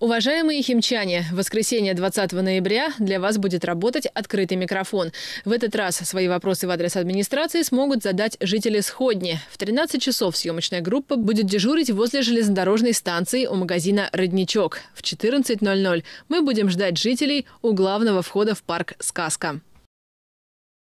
Уважаемые химчане, в воскресенье 20 ноября для вас будет работать открытый микрофон. В этот раз свои вопросы в адрес администрации смогут задать жители Сходни. В 13 часов съемочная группа будет дежурить возле железнодорожной станции у магазина «Родничок». В 14.00 мы будем ждать жителей у главного входа в парк «Сказка».